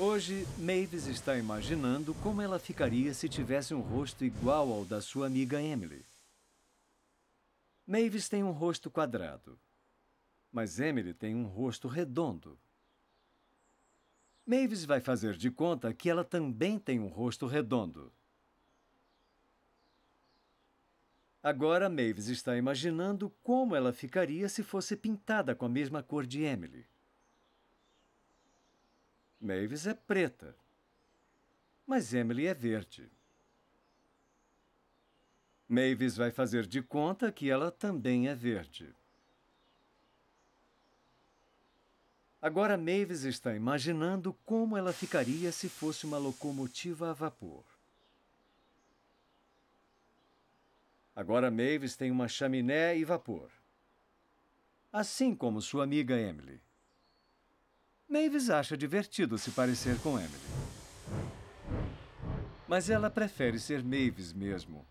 Hoje, Mavis está imaginando como ela ficaria se tivesse um rosto igual ao da sua amiga Emily. Mavis tem um rosto quadrado, mas Emily tem um rosto redondo. Mavis vai fazer de conta que ela também tem um rosto redondo. Agora Mavis está imaginando como ela ficaria se fosse pintada com a mesma cor de Emily. Mavis é preta, mas Emily é verde. Mavis vai fazer de conta que ela também é verde. Agora Mavis está imaginando como ela ficaria se fosse uma locomotiva a vapor. Agora Mavis tem uma chaminé e vapor. Assim como sua amiga Emily. Mavis acha divertido se parecer com Emily. Mas ela prefere ser Mavis mesmo.